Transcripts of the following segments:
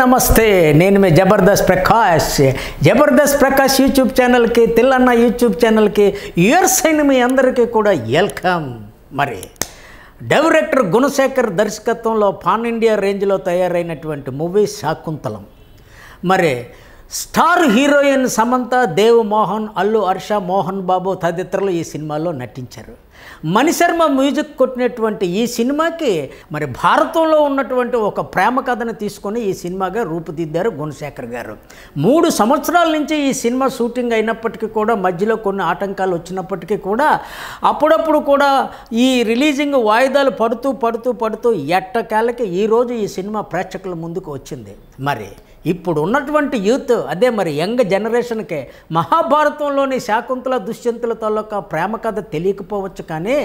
నమస్తే నేను మీ జబర్దస్త్ ప్రకాష్ జబర్దస్త్ ప్రకాష్ యూట్యూబ్ ఛానల్కి తిల్లన్న యూట్యూబ్ ఛానల్కి ఇయర్స్ అయిన మీ అందరికీ కూడా వెల్కమ్ మరి డైరెక్టర్ గుణశేఖర్ దర్శకత్వంలో పాన్ ఇండియా రేంజ్లో తయారైనటువంటి మూవీ శాకుంతలం మరి స్టార్ హీరోయిన్ సమంత దేవ్ మోహన్ అల్లు హర్ష మోహన్ బాబు తదితరులు ఈ సినిమాలో నటించారు మణిశర్మ మ్యూజిక్ కొట్టినటువంటి ఈ సినిమాకి మరి భారతంలో ఉన్నటువంటి ఒక ప్రేమ కథను తీసుకొని ఈ సినిమాగా రూపుదిద్దారు గుణశేఖర్ గారు మూడు సంవత్సరాల నుంచి ఈ సినిమా షూటింగ్ అయినప్పటికీ కూడా మధ్యలో కొన్ని ఆటంకాలు వచ్చినప్పటికీ కూడా అప్పుడప్పుడు కూడా ఈ రిలీజింగ్ వాయిదాలు పడుతూ పడుతూ పడుతూ ఎట్టకాలకి ఈరోజు ఈ సినిమా ప్రేక్షకుల ముందుకు వచ్చింది మరి ఇప్పుడు ఉన్నటువంటి యూత్ అదే మరి యంగ్ జనరేషన్కి మహాభారతంలోని శాకుంతల దుష్యంతుల తాలూకా ప్రేమ కథ తెలియకపోవచ్చు కానీ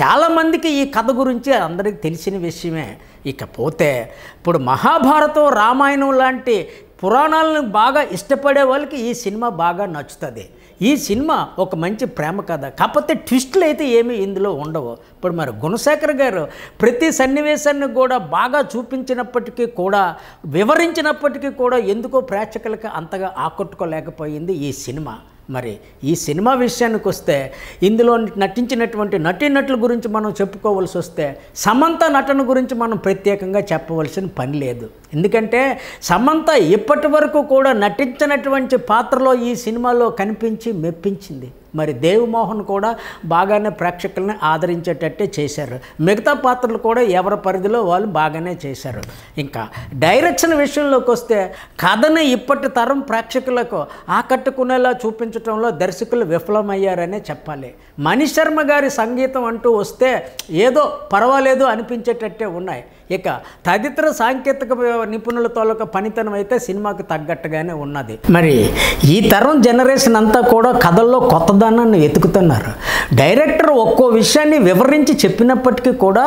చాలామందికి ఈ కథ గురించి అందరికీ తెలిసిన విషయమే ఇకపోతే ఇప్పుడు మహాభారతం రామాయణం లాంటి పురాణాలను బాగా ఇష్టపడే వాళ్ళకి ఈ సినిమా బాగా నచ్చుతుంది ఈ సినిమా ఒక మంచి ప్రేమ కథ కాకపోతే ట్విస్టులు అయితే ఏమీ ఇందులో ఉండవు ఇప్పుడు మరి గుణశేఖర్ గారు ప్రతి సన్నివేశాన్ని కూడా బాగా చూపించినప్పటికీ కూడా వివరించినప్పటికీ కూడా ఎందుకో ప్రేక్షకులకి అంతగా ఆకట్టుకోలేకపోయింది ఈ సినిమా మరి ఈ సినిమా విషయానికి వస్తే ఇందులో నటించినటువంటి నటీనటుల గురించి మనం చెప్పుకోవాల్సి వస్తే సమంత నటన గురించి మనం ప్రత్యేకంగా చెప్పవలసిన పని లేదు ఎందుకంటే సమంత ఇప్పటి వరకు కూడా నటించినటువంటి పాత్రలో ఈ సినిమాలో కనిపించి మెప్పించింది మరి దేవమోహన్ కూడా బాగానే ప్రేక్షకులను ఆదరించేటట్టే చేశారు మిగతా పాత్రలు కూడా ఎవరి పరిధిలో వాళ్ళు బాగానే చేశారు ఇంకా డైరెక్షన్ విషయంలోకి వస్తే కథను ఇప్పటి తరం ప్రేక్షకులకు ఆకట్టుకునేలా చూపించడంలో దర్శకులు విఫలమయ్యారనే చెప్పాలి మణిశర్మ గారి సంగీతం అంటూ వస్తే ఏదో పర్వాలేదు అనిపించేటట్టే ఉన్నాయి ఇక తదితర సాంకేతిక నిపుణుల తాలూకా పనితనం అయితే సినిమాకు తగ్గట్టుగానే ఉన్నది మరి ఈ తరం జనరేషన్ అంతా కూడా కథల్లో కొత్త సమాధానాన్ని వెతుకుతున్నారు డైరెక్టర్ ఒక్కో విషయాన్ని వివరించి చెప్పినప్పటికీ కూడా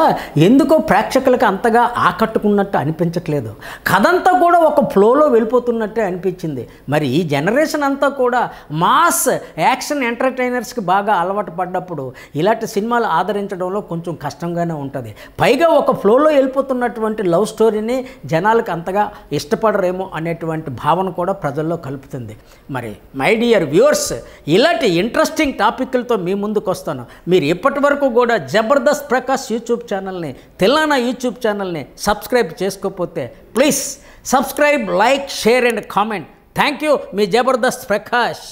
ఎందుకో ప్రేక్షకులకు అంతగా ఆకట్టుకున్నట్టు అనిపించట్లేదు కథ అంతా కూడా ఒక ఫ్లోలో వెళ్ళిపోతున్నట్టే అనిపించింది మరి ఈ జనరేషన్ అంతా కూడా మాస్ యాక్షన్ ఎంటర్టైనర్స్కి బాగా అలవాటు పడ్డప్పుడు ఇలాంటి సినిమాలు ఆదరించడంలో కొంచెం కష్టంగానే ఉంటుంది పైగా ఒక ఫ్లోలో వెళ్ళిపోతున్నటువంటి లవ్ స్టోరీని జనాలకు అంతగా ఇష్టపడరేమో అనేటువంటి భావన కూడా ప్రజల్లో కలుపుతుంది మరి మై డియర్ వ్యూవర్స్ ఇలాంటి ఇంట్రెస్టింగ్ టాపిక్లతో మీ ముందుకు వస్తాను మీరు ఇప్పటి వరకు కూడా జబర్దస్త్ ప్రకాష్ యూట్యూబ్ ఛానల్ని తెలంగాణ యూట్యూబ్ ఛానల్ని సబ్స్క్రైబ్ చేసుకోకపోతే please subscribe like share and comment thank you మీ జబర్దస్త్ ప్రకాష్